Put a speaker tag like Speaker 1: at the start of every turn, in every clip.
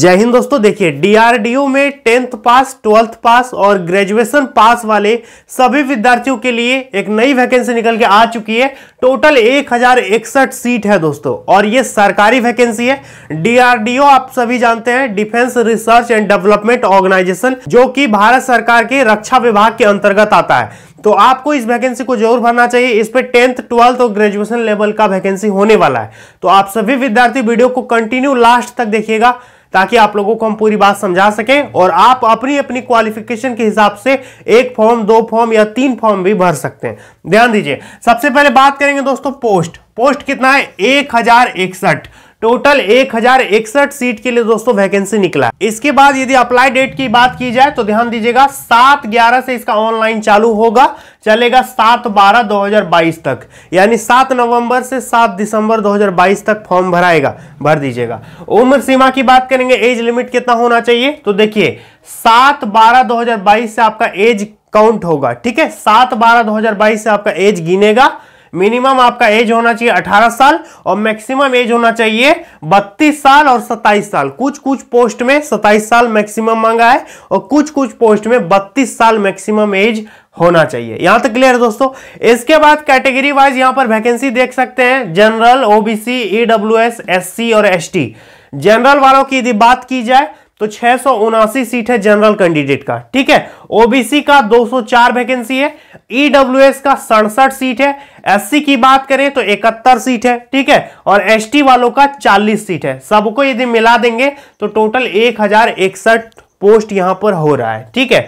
Speaker 1: जय हिंद दोस्तों देखिए डीआरडीओ में टेंथ पास ट्वेल्थ पास और ग्रेजुएशन पास वाले सभी विद्यार्थियों के लिए एक नई वैकेंसी निकल के आ चुकी है टोटल एक हजार इकसठ सीट है दोस्तों और ये सरकारी वैकेंसी है डीआरडीओ आप सभी जानते हैं defence research and development organisation जो कि भारत सरकार के रक्षा विभाग के अंतर्गत आता है तो आपको इस वैकेंसी को जरूर भरना चाहिए इस पर टेंथ ट्वेल्थ और ग्रेजुएशन लेवल का वैकेंसी होने वाला है तो आप सभी विद्यार्थी वीडियो को कंटिन्यू लास्ट तक देखिएगा ताकि आप लोगों को हम पूरी बात समझा सकें और आप अपनी अपनी क्वालिफिकेशन के हिसाब से एक फॉर्म दो फॉर्म या तीन फॉर्म भी भर सकते हैं ध्यान दीजिए सबसे पहले बात करेंगे दोस्तों पोस्ट पोस्ट कितना है एक हजार इकसठ टोटल एक हजार इकसठ सीट के लिए दोस्तों वैकेंसी निकला है इसके बाद यदि अप्लाई डेट की बात की जाए तो ध्यान दीजिएगा सात ग्यारह से इसका ऑनलाइन चालू होगा चलेगा सात बारह 2022 तक यानी सात नवंबर से सात दिसंबर 2022 तक फॉर्म भराएगा भर दीजिएगा उम्र सीमा की बात करेंगे एज लिमिट कितना होना चाहिए तो देखिए सात बारह 2022 से आपका एज काउंट होगा ठीक है सात बारह 2022 से आपका एज गिनेगा मिनिमम आपका एज होना चाहिए 18 साल और मैक्सिमम एज होना चाहिए 32 साल और 27 साल कुछ कुछ पोस्ट में 27 साल मैक्सिमम मांगा है और कुछ कुछ पोस्ट में 32 साल मैक्सिमम एज होना चाहिए यहां तक क्लियर है दोस्तों इसके बाद कैटेगरी वाइज यहां पर वैकेंसी देख सकते हैं जनरल ओबीसी ईडब्ल्यूएस एससी और एसटी जनरल वालों की यदि बात की जाए तो छह सीट है जनरल कैंडिडेट का ठीक है ओबीसी का 204 वैकेंसी है ईडब्ल्यूएस e का सड़सठ सीट है एससी की बात करें तो इकहत्तर सीट है ठीक है और एसटी वालों का 40 सीट है सबको यदि मिला देंगे तो टोटल एक पोस्ट यहां पर हो रहा है ठीक है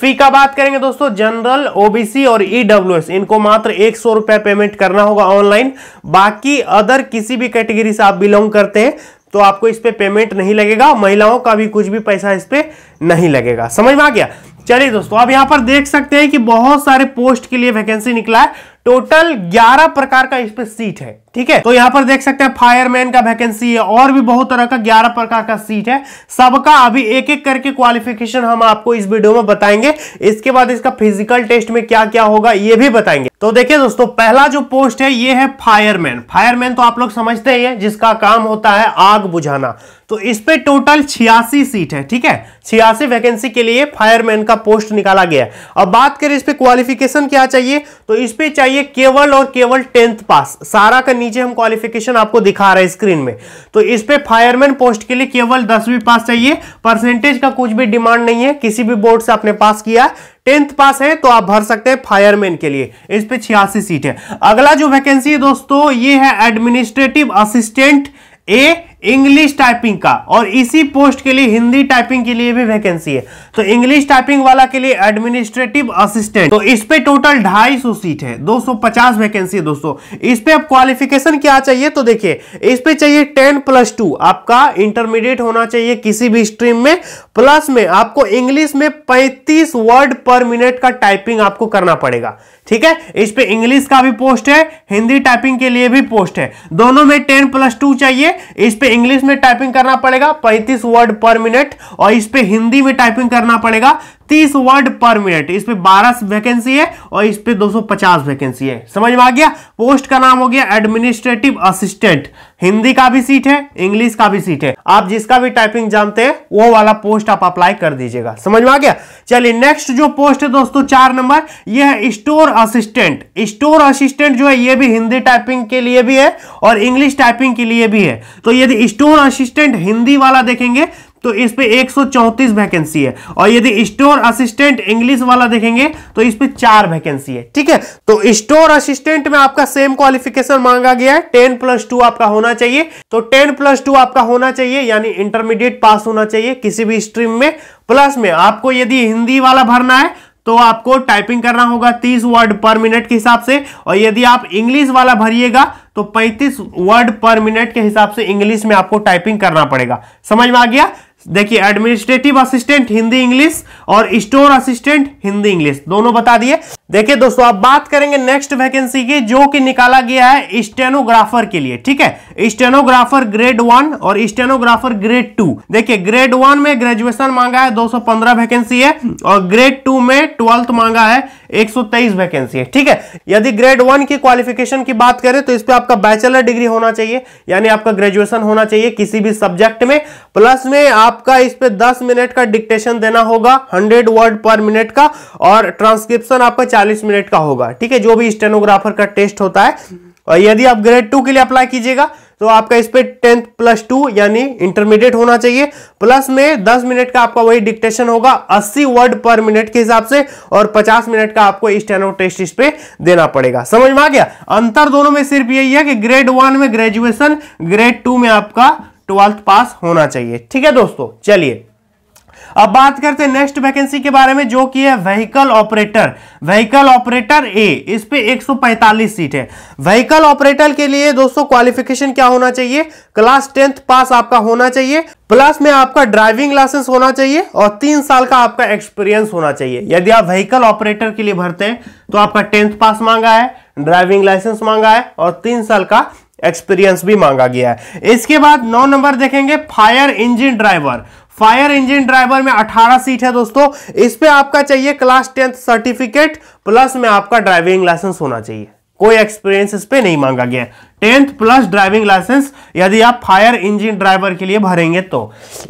Speaker 1: फी का बात करेंगे दोस्तों जनरल ओबीसी और ईडब्ल्यूएस e इनको मात्र एक सौ रुपए पेमेंट करना होगा ऑनलाइन बाकी अदर किसी भी कैटेगरी से आप बिलोंग करते हैं तो आपको इस पर पे पेमेंट नहीं लगेगा महिलाओं का भी कुछ भी पैसा इस पर नहीं लगेगा समझ में आ गया चलिए दोस्तों आप यहां पर देख सकते हैं कि बहुत सारे पोस्ट के लिए वैकेंसी निकला है टोटल 11 प्रकार का इस पे सीट है ठीक है तो यहां पर देख सकते हैं फायरमैन का वैकेंसी है और भी बहुत तरह का 11 प्रकार का सीट है सबका अभी एक एक करके क्वालिफिकेशन हम आपको इस वीडियो में बताएंगे इसके बाद इसका फिजिकल टेस्ट में क्या क्या होगा ये भी बताएंगे तो देखिए दोस्तों पहला जो पोस्ट है ये है फायरमैन फायरमैन तो आप लोग समझते ही है जिसका काम होता है आग बुझाना तो इस पे टोटल छियासी सीट है ठीक है छियासी वैकेंसी के लिए फायरमैन का का पोस्ट निकाला गया अब बात करें इस पर क्वालिफिकेशन क्या चाहिए तो इस पर चाहिए केवल और केवल टेंथ पास सारा का नीचे हम क्वालिफिकेशन आपको दिखा रहे हैं स्क्रीन में तो इस पर फायरमैन पोस्ट के लिए केवल दसवीं पास चाहिए परसेंटेज का कुछ भी डिमांड नहीं है किसी भी बोर्ड से आपने पास किया है टेंथ पास है तो आप भर सकते हैं फायरमैन के लिए इस पर छियासी सीट है अगला जो वैकेंसी है दोस्तों ये है administrative assistant A English typing का और इसी पोस्ट के लिए हिंदी टाइपिंग के लिए भी वैकेंसी है तो इंग्लिश टाइपिंग वाला के लिए एडमिनिस्ट्रेटिव असिस्टेंट तो इस पे टोटल 250 सीट है 250 वैकेंसी है दोस्तों इस पे अब क्वालिफिकेशन क्या चाहिए तो देखिए इस पे चाहिए 10 प्लस टू आपका इंटरमीडिएट होना चाहिए किसी भी स्ट्रीम में प्लस में आपको इंग्लिश में पैंतीस वर्ड पर मिनट का टाइपिंग आपको करना पड़ेगा ठीक है इस पे इंग्लिश का भी पोस्ट है हिंदी टाइपिंग के लिए भी पोस्ट है दोनों में टेन प्लस टू चाहिए इस पे इंग्लिश में टाइपिंग करना पड़ेगा पैंतीस वर्ड पर मिनट और इस पे हिंदी में टाइपिंग करना पड़ेगा तीस वर्ड पर मिनट इस पर बारह वैकेंसी है और इस पर दो वैकेंसी है समझ में आ गया पोस्ट का नाम हो गया एडमिनिस्ट्रेटिव असिस्टेंट हिंदी का भी सीट है इंग्लिश का भी सीट है आप जिसका भी टाइपिंग जानते हैं वो वाला पोस्ट आप अप्लाई कर दीजिएगा समझ में आ गया चलिए नेक्स्ट जो पोस्ट है दोस्तों चार नंबर ये है स्टोर असिस्टेंट स्टोर असिस्टेंट जो है ये भी हिंदी टाइपिंग के लिए भी है और इंग्लिश टाइपिंग के लिए भी है तो यदि स्टोर असिस्टेंट हिंदी वाला देखेंगे तो इस पे 134 वैकेंसी है और यदि स्टोर असिस्टेंट इंग्लिश वाला देखेंगे तो इस पे चार वैकेंसी है ठीक है तो स्टोर असिस्टेंट में आपका सेम क्वालिफिकेशन मांगा गया है टेन प्लस टू आपका होना चाहिए तो टेन प्लस टू आपका होना चाहिए यानी इंटरमीडिएट पास होना चाहिए किसी भी स्ट्रीम में प्लस में आपको यदि हिंदी वाला भरना है तो आपको टाइपिंग करना होगा 30 वर्ड पर मिनट के हिसाब से और यदि आप इंग्लिश वाला भरिएगा तो 35 वर्ड पर मिनट के हिसाब से इंग्लिश में आपको टाइपिंग करना पड़ेगा समझ में आ गया देखिए एडमिनिस्ट्रेटिव असिस्टेंट हिंदी इंग्लिश और स्टोर असिस्टेंट हिंदी इंग्लिश दोनों बता दिए देखिए दोस्तों अब बात करेंगे नेक्स्ट वैकेंसी की जो कि निकाला गया है स्टेनोग्राफर के लिए ठीक है स्टेनोग्राफर ग्रेड वन और स्टेनोग्राफर ग्रेड टू देखिए ग्रेड वन में ग्रेजुएशन मांगा है 215 वैकेंसी है और ग्रेड टू में ट्वेल्थ मांगा है 123 वैकेंसी है ठीक है यदि ग्रेड वन की क्वालिफिकेशन की बात करें तो इस पर आपका बैचलर डिग्री होना चाहिए यानी आपका ग्रेजुएशन होना चाहिए किसी भी सब्जेक्ट में प्लस में आप आपका इस पे 10 मिनट का डिक्टेशन देना होगा 100 वर्ड पर मिनट का और ट्रांसक्रिप्शन आपका 40 मिनट का होगा ठीक है जो भी स्टेनोग्राफर का टेस्ट होता है और यदि आप ग्रेड टू के लिए अप्लाई कीजिएगा तो आपका इस पे टेंथ प्लस टू यानी इंटरमीडिएट होना चाहिए प्लस में 10 मिनट का आपका वही डिक्टेशन होगा 80 वर्ड पर मिनट के हिसाब से और 50 मिनट का आपको स्टेनो टेस्ट इस पे देना पड़ेगा समझ में आ गया अंतर दोनों में सिर्फ यही है कि ग्रेड वन में ग्रेजुएशन ग्रेड टू में आपका ट्वेल्थ पास होना चाहिए ठीक है दोस्तों चलिए अब बात करते हैं नेक्स्ट वैकेंसी के बारे में जो कि है vehicle operator vehicle operator A इस पे 145 सीट है व्हीकल ऑपरेटर के लिए दोस्तों क्वालिफिकेशन क्या होना चाहिए क्लास टेंथ पास आपका होना चाहिए प्लस में आपका ड्राइविंग लाइसेंस होना चाहिए और तीन साल का आपका एक्सपीरियंस होना चाहिए यदि आप व्हीकल ऑपरेटर के लिए भरते हैं तो आपका टेंथ पास मांगा है ड्राइविंग लाइसेंस मांगा है और तीन साल का एक्सपीरियंस भी मांगा गया है इसके बाद नौ नंबर देखेंगे fire engine driver fire engine driver में 18 सीट है दोस्तों इस पे आपका चाहिए क्लास टेंथ सर्टिफिकेट प्लस में आपका ड्राइविंग लाइसेंस होना चाहिए कोई एक्सपीरियंस इस पे नहीं मांगा गया है टेंथ प्लस ड्राइविंग लाइसेंस यदि आप फायर इंजन ड्राइवर के लिए भरेंगे तो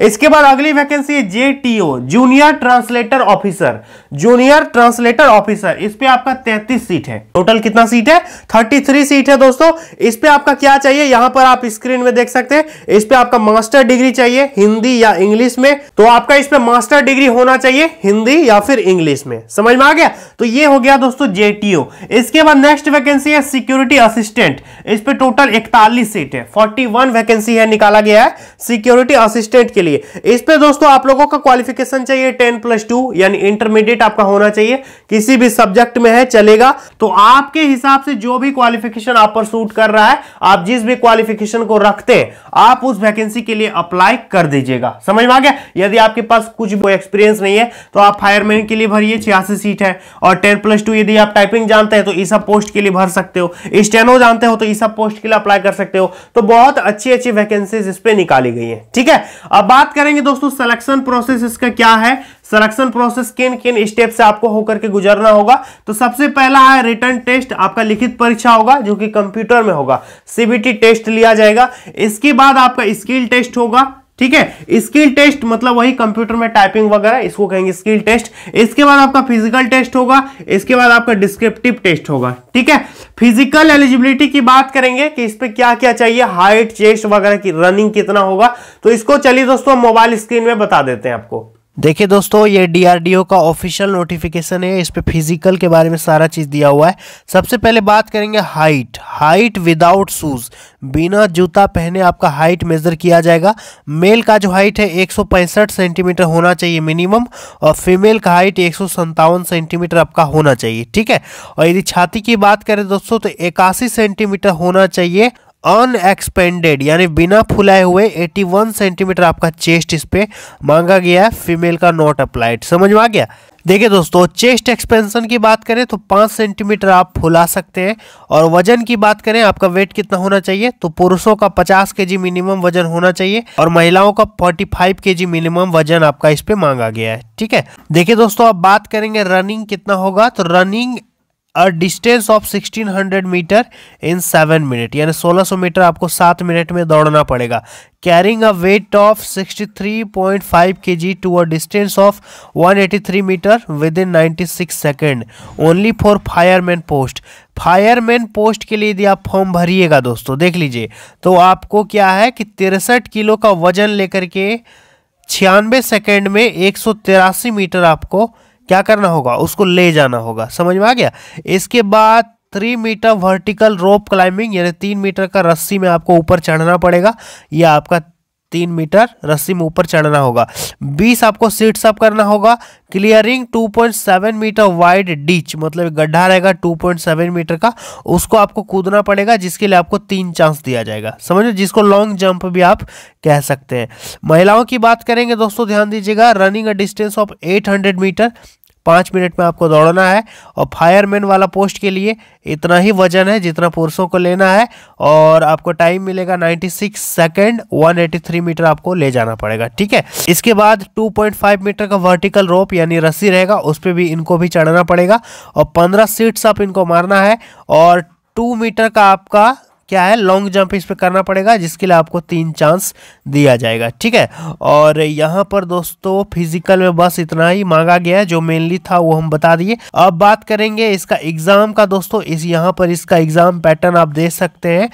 Speaker 1: इसके बाद अगली वैकेंसी है JTO junior translator officer junior translator officer इस पे आपका 33 सीट है टोटल कितना सीट है 33 सीट है दोस्तों इस पे आपका क्या चाहिए यहां पर आप स्क्रीन में देख सकते हैं इस पे आपका मास्टर डिग्री चाहिए हिंदी या इंग्लिश में तो आपका इस पे मास्टर डिग्री होना चाहिए हिंदी या फिर इंग्लिश में समझ में आ गया तो ये हो गया दोस्तों जेटीओ इसके बाद नेक्स्ट वैकेंसी है सिक्योरिटी असिस्टेंट इस पे टोटल इकतालीस सीट है फोर्टी वन वैकेंसी है निकाला गया है सिक्योरिटी असिस्टेंट के लिए इस पे दोस्तों आप लोगों का क्वालिफिकेशन चाहिए टेन प्लस टू यानी इंटरमीडिएट आपका होना चाहिए किसी भी सब्जेक्ट में है चलेगा तो आपके हिसाब से जो भी क्वालिफिकेशन आप पर सूट कर रहा है आप जिस भी क्वालिफिकेशन को रखते हैं आप उस वैकेंसी के लिए अप्लाई कर दीजिएगा समझ में आ गया यदि आपके पास कुछ एक्सपीरियंस नहीं है तो आप फायरमैन के लिए भरिए छियासी सीट है और टेन प्लस टू यदि आप टाइपिंग जानते हैं तो इस सब पोस्ट के लिए भर सकते हो स्टेनो जानते हो तो इस सब पोस्ट पोस्ट के लिए अप्लाई कर सकते हो तो बहुत अच्छी अच्छी वैकेंसीज इस पर निकाली गई है ठीक है अब बात करेंगे दोस्तों सिलेक्शन प्रोसेस इसका क्या है सिलेक्शन प्रोसेस किन किन स्टेप से आपको होकर के गुजरना होगा तो सबसे पहला है रिटर्न टेस्ट आपका लिखित परीक्षा होगा जो कि कंप्यूटर में होगा सीबीटी टेस्ट लिया जाएगा इसके बाद आपका स्किल टेस्ट होगा ठीक है स्किल टेस्ट मतलब वही कंप्यूटर में टाइपिंग वगैरह इसको कहेंगे स्किल टेस्ट इसके बाद आपका फिजिकल टेस्ट होगा इसके बाद आपका डिस्क्रिप्टिव टेस्ट होगा ठीक है फिजिकल एलिजिबिलिटी की बात करेंगे कि इस पर क्या क्या चाहिए हाइट चेस्ट वगैरह की रनिंग कितना होगा तो इसको चलिए दोस्तों मोबाइल स्क्रीन में बता देते हैं आपको देखिए दोस्तों ये डीआरडीओ का ऑफिशियल नोटिफिकेशन है इस पर फिजिकल के बारे में सारा चीज़ दिया हुआ है सबसे पहले बात करेंगे हाइट हाइट विदाउट शूज़ बिना जूता पहने आपका हाइट मेज़र किया जाएगा मेल का जो हाइट है एक सेंटीमीटर होना चाहिए मिनिमम और फीमेल का हाइट एक सेंटीमीटर आपका होना चाहिए ठीक है और यदि छाती की बात करें दोस्तों तो इक्यासी सेंटीमीटर होना चाहिए अनएक्सपेंडेड यानी बिना फुलाए हुए 81 सेंटीमीटर आपका चेस्ट इस पे मांगा गया है फीमेल का नॉट अप्लाइड समझ में आ गया देखिए दोस्तों चेस्ट एक्सपेंशन की बात करें तो पाँच सेंटीमीटर आप फुला सकते हैं और वजन की बात करें आपका वेट कितना होना चाहिए तो पुरुषों का 50 के मिनिमम वजन होना चाहिए और महिलाओं का 45 के मिनिमम वजन आपका इस पे मांगा गया है ठीक है देखिए दोस्तों अब बात करेंगे रनिंग कितना होगा तो running a distance of 1600 metre in seven minute यानी 1600 मीटर आपको सात मिनट में दौड़ना पड़ेगा carrying a weight of 63.5 KG to a distance of 183 metre within 96 second only for fireman post fireman post के लिए यदि आप फॉर्म भरिएगा दोस्तों देख लीजिए तो आपको क्या है कि तिरसठ किलो का वजन लेकर के छियानवे सेकेंड में एक मीटर आपको क्या करना होगा उसको ले जाना होगा समझ में आ गया इसके बाद three metre vertical rope climbing यानी तीन मीटर का रस्सी में आपको ऊपर चढ़ना पड़ेगा या आपका तीन मीटर रस्सी में ऊपर चढ़ना होगा बीस आपको सीट्स अप करना होगा क्लियरिंग 2.7 मीटर वाइड डीच मतलब गड्ढा रहेगा 2.7 मीटर का उसको आपको कूदना पड़ेगा जिसके लिए आपको तीन चांस दिया जाएगा समझो जिसको लॉन्ग जंप भी आप कह सकते हैं महिलाओं की बात करेंगे दोस्तों ध्यान दीजिएगा running a distance of 800 metre पाँच मिनट में आपको दौड़ना है और फायरमैन वाला पोस्ट के लिए इतना ही वजन है जितना पुरुषों को लेना है और आपको टाइम मिलेगा 96 सिक्स सेकेंड वन मीटर आपको ले जाना पड़ेगा ठीक है इसके बाद 2.5 मीटर का वर्टिकल रोप यानी रस्सी रहेगा उस पर भी इनको भी चढ़ना पड़ेगा और पंद्रह सीट्स आप इनको मारना है और टू मीटर का आपका क्या है लॉन्ग जंप इस पर करना पड़ेगा जिसके लिए आपको तीन चांस दिया जाएगा ठीक है और यहाँ पर दोस्तों फिजिकल में बस इतना ही मांगा गया है जो मेनली था वो हम बता दिए अब बात करेंगे इसका एग्जाम का दोस्तों इस यहाँ पर इसका एग्जाम पैटर्न आप देख सकते हैं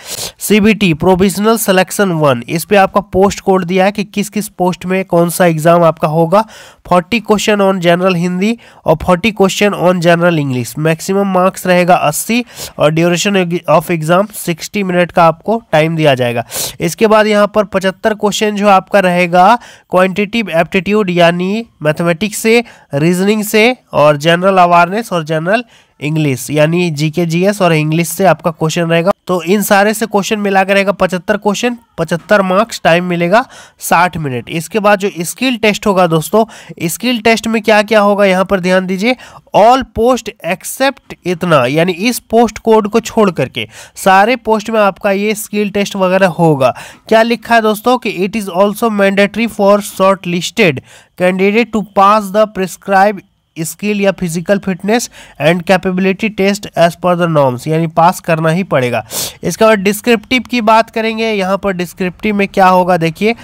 Speaker 1: सीबीटी प्रोविजनल सिलेक्शन वन इस पर आपका पोस्ट कोड दिया है कि किस किस पोस्ट में कौन सा एग्जाम आपका होगा forty question on general Hindi और forty question on general English maximum marks रहेगा अस्सी और duration of exam sixty thirty minute का आपको टाइम दिया जाएगा इसके बाद यहाँ पर पचहत्तर क्वेश्चन जो आपका रहेगा क्वान्टिटिव एप्टीट्यूड यानी मैथमेटिक्स से रीजनिंग से और जनरल अवेयरनेस और जनरल इंग्लिश यानी जीके जीएस और इंग्लिश से आपका क्वेश्चन रहेगा तो इन सारे से क्वेश्चन मिला रहेगा पचहत्तर क्वेश्चन पचहत्तर मार्क्स टाइम मिलेगा साठ मिनट इसके बाद जो स्किल टेस्ट होगा दोस्तों स्किल टेस्ट में क्या क्या होगा यहाँ पर ध्यान दीजिए ऑल पोस्ट एक्सेप्ट इतना यानी इस पोस्ट कोड को छोड़ करके सारे पोस्ट में आपका ये स्किल टेस्ट वगैरह होगा क्या लिखा है दोस्तों कि it is also mandatory for short listed candidate to pass the prescribe skill या physical fitness and capability test as per the norms यानी पास करना ही पड़ेगा इसके बाद डिस्क्रिप्टिव की बात करेंगे यहाँ पर डिस्क्रिप्टिव में क्या होगा देखिए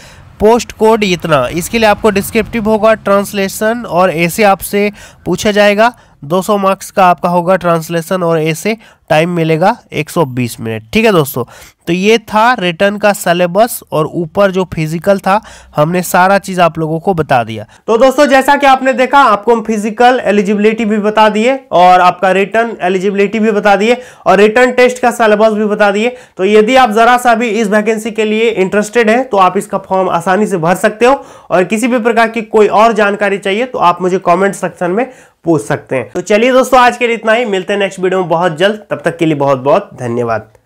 Speaker 1: पोस्ट कोड इतना इसके लिए आपको डिस्क्रिप्टिव होगा ट्रांसलेशन और ऐसे आपसे पूछा जाएगा 200 मार्क्स का आपका होगा ट्रांसलेशन और ऐसे टाइम मिलेगा 120 मिनट ठीक है दोस्तों तो ये था रिटर्न का सिलेबस और ऊपर जो फिजिकल था हमने सारा चीज आप लोगों को बता दिया तो दोस्तों जैसा कि आपने देखा आपको हम फिजिकल एलिजिबिलिटी भी बता दिए और आपका रिटर्न एलिजिबिलिटी भी बता दिए और रिटर्न टेस्ट का सिलेबस भी बता दिए तो यदि आप जरा सा भी इस वैकेंसी के लिए इंटरेस्टेड है तो आप इसका फॉर्म आसानी से भर सकते हो और किसी भी प्रकार की कोई और जानकारी चाहिए तो आप मुझे कॉमेंट सेक्शन में पूछ सकते हैं तो चलिए दोस्तों आज के लिए इतना ही मिलते हैं नेक्स्ट वीडियो में बहुत जल्द तब तब तक के लिए बहुत बहुत धन्यवाद